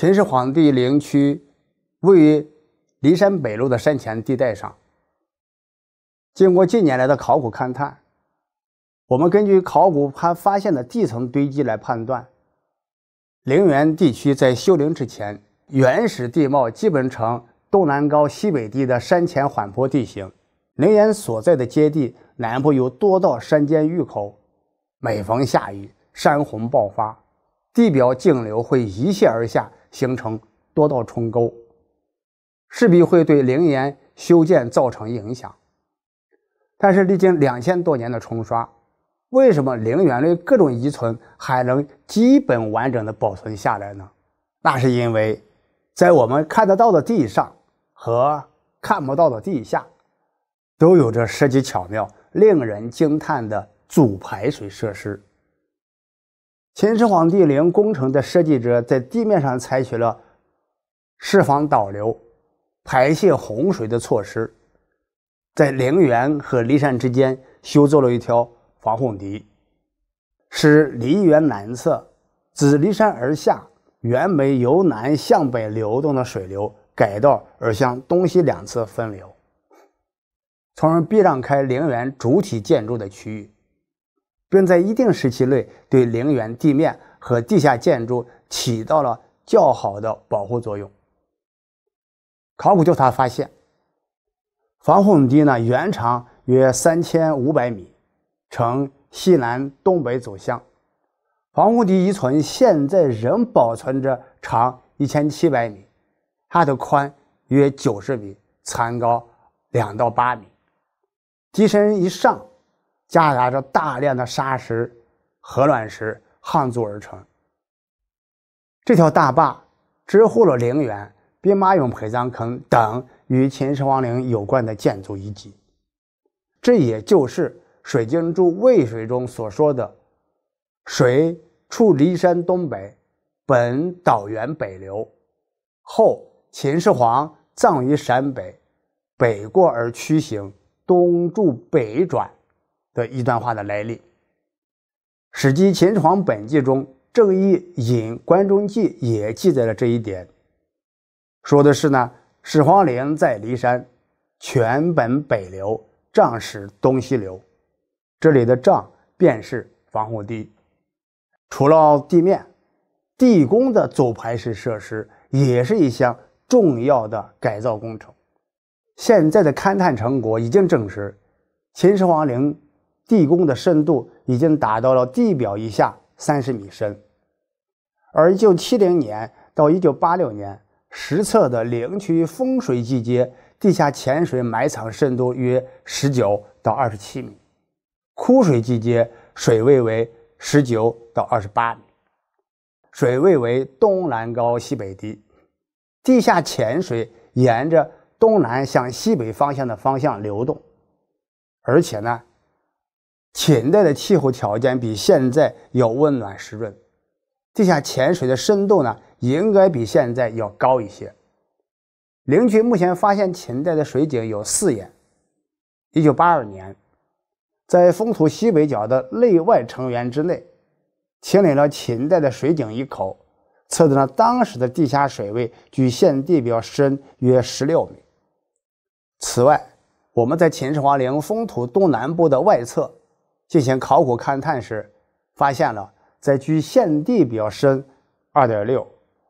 秦始皇帝陵区位于骊山北麓的山前地带上。经过近年来的考古勘探，我们根据考古发发现的地层堆积来判断，陵园地区在修陵之前，原始地貌基本呈东南高西北低的山前缓坡地形。陵园所在的阶地南部有多道山间峪口，每逢下雨，山洪爆发，地表径流会一泻而下。形成多道冲沟，势必会对陵园修建造成影响。但是历经两千多年的冲刷，为什么陵园内各种遗存还能基本完整的保存下来呢？那是因为，在我们看得到的地上和看不到的地下，都有着设计巧妙、令人惊叹的主排水设施。秦始皇帝陵工程的设计者在地面上采取了释放导流、排泄洪水的措施，在陵园和骊山之间修筑了一条防洪堤，使梨园南侧自骊山而下原本由南向北流动的水流改道而向东西两侧分流，从而避让开陵园主体建筑的区域。并在一定时期内对陵园地面和地下建筑起到了较好的保护作用。考古调查发现，防护堤呢原长约三千五百米，呈西南东北走向。防护堤遗存现在仍保存着长一千七百米，它的宽约九十米，残高两到八米，机身以上。夹杂着大量的砂石、河卵石夯筑而成。这条大坝支护了陵园、兵马俑陪葬坑等与秦始皇陵有关的建筑遗迹。这也就是《水经注·渭水》中所说的：“水出骊山东北，本导源北流，后秦始皇葬于陕北，北过而曲行，东注北转。”的一段话的来历，《史记·秦始皇本纪》中郑义引《关中记》也记载了这一点，说的是呢，始皇陵在骊山，泉本北流，障石东西流，这里的障便是防护堤。除了地面，地宫的走排式设施也是一项重要的改造工程。现在的勘探成果已经证实，秦始皇陵。地宫的深度已经达到了地表以下三十米深，而一九七零年到一九八六年实测的陵区风水季节地下潜水埋藏深度约十九到二十七米，枯水季节水位为十九到二十八米，水位为东南高西北低，地下潜水沿着东南向西北方向的方向流动，而且呢。秦代的气候条件比现在要温暖湿润，地下潜水的深度呢应该比现在要高一些。陵区目前发现秦代的水井有四眼。一九八二年，在封土西北角的内外城垣之内，清理了秦代的水井一口，测得了当时的地下水位距现地表深约十六米。此外，我们在秦始皇陵封土东南部的外侧。进行考古勘探时，发现了在距现地比较深2.6、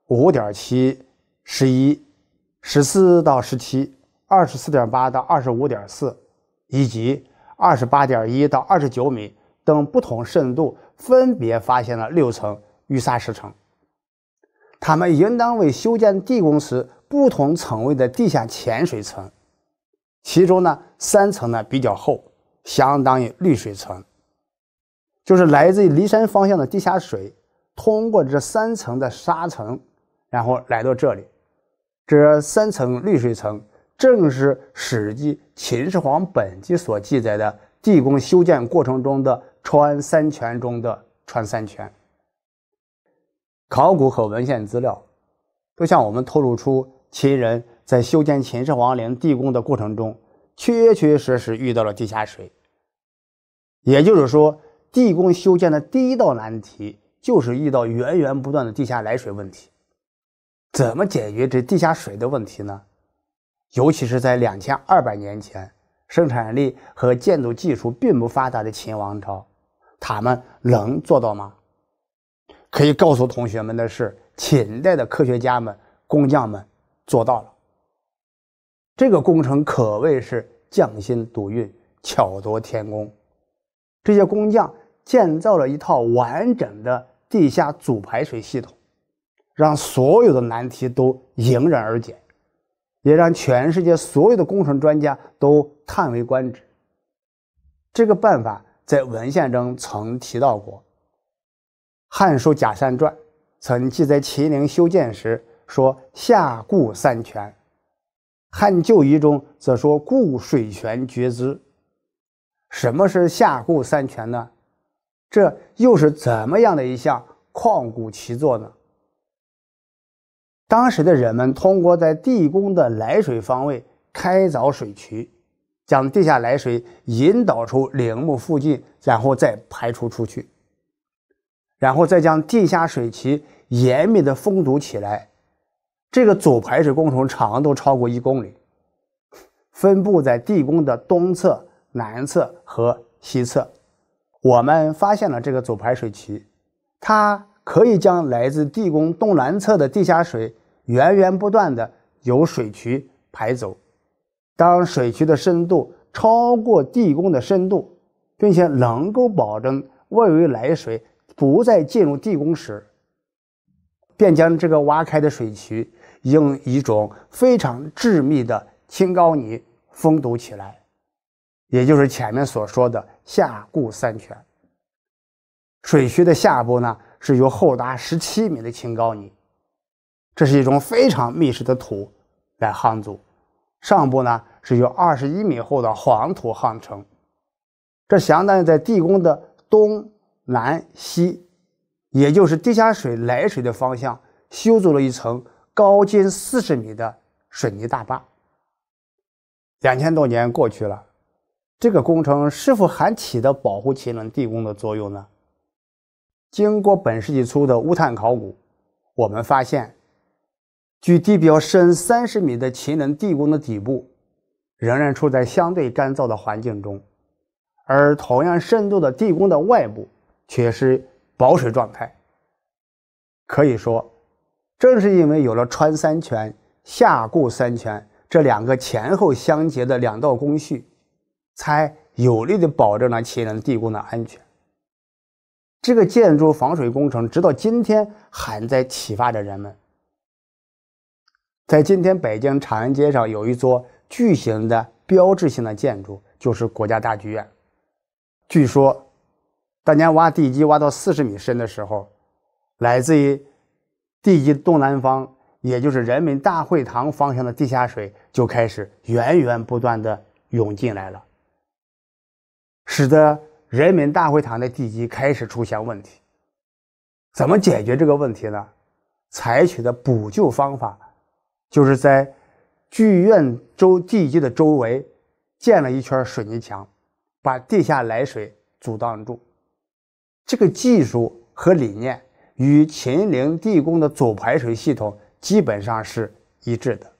5.7、11、十4到17、24.8到25.4以及28.1到29米等不同深度，分别发现了六层淤沙石层。它们应当为修建地宫时不同层位的地下浅水层，其中呢三层呢比较厚，相当于绿水层。就是来自于骊山方向的地下水，通过这三层的沙层，然后来到这里。这三层滤水层正是《史记·秦始皇本纪》所记载的地宫修建过程中的“穿三泉”中的“穿三泉”。考古和文献资料都向我们透露出，秦人在修建秦始皇陵地宫的过程中，确确实实遇到了地下水。也就是说。地宫修建的第一道难题就是遇到源源不断的地下来水问题，怎么解决这地下水的问题呢？尤其是在两千二百年前，生产力和建筑技术并不发达的秦王朝，他们能做到吗？可以告诉同学们的是，秦代的科学家们、工匠们做到了。这个工程可谓是匠心独运、巧夺天工，这些工匠。建造了一套完整的地下主排水系统，让所有的难题都迎刃而解，也让全世界所有的工程专家都叹为观止。这个办法在文献中曾提到过，《汉书贾善传》曾记载秦陵修建时说“下固三泉”，《汉旧仪》中则说“固水泉绝之”。什么是下固三泉呢？这又是怎么样的一项旷古奇作呢？当时的人们通过在地宫的来水方位开凿水渠，将地下来水引导出陵墓附近，然后再排除出去，然后再将地下水渠严密的封堵起来。这个总排水工程长度超过一公里，分布在地宫的东侧、南侧和西侧。我们发现了这个组排水渠，它可以将来自地宫东南侧的地下水源源不断的由水渠排走。当水渠的深度超过地宫的深度，并且能够保证外围来水不再进入地宫时，便将这个挖开的水渠用一种非常致密的青膏泥封堵起来。也就是前面所说的下固三泉。水渠的下部呢是由厚达十七米的青高泥，这是一种非常密实的土来夯筑；上部呢是由二十一米厚的黄土夯成。这相当于在地宫的东南西，也就是地下水来水的方向，修筑了一层高近四十米的水泥大坝。两千多年过去了。这个工程是否还起到保护秦陵地宫的作用呢？经过本世纪初的物探考古，我们发现，距地表深三十米的秦陵地宫的底部，仍然处在相对干燥的环境中，而同样深度的地宫的外部却是饱水状态。可以说，正是因为有了穿三泉、下固三泉这两个前后相接的两道工序。才有力的保证了秦人地宫的安全。这个建筑防水工程直到今天还在启发着人们。在今天北京长安街上有一座巨型的标志性的建筑，就是国家大剧院。据说，当年挖地基挖到四十米深的时候，来自于地基东南方，也就是人民大会堂方向的地下水就开始源源不断的涌进来了。使得人民大会堂的地基开始出现问题，怎么解决这个问题呢？采取的补救方法，就是在剧院周地基的周围建了一圈水泥墙，把地下来水阻挡住。这个技术和理念与秦陵地宫的阻排水系统基本上是一致的。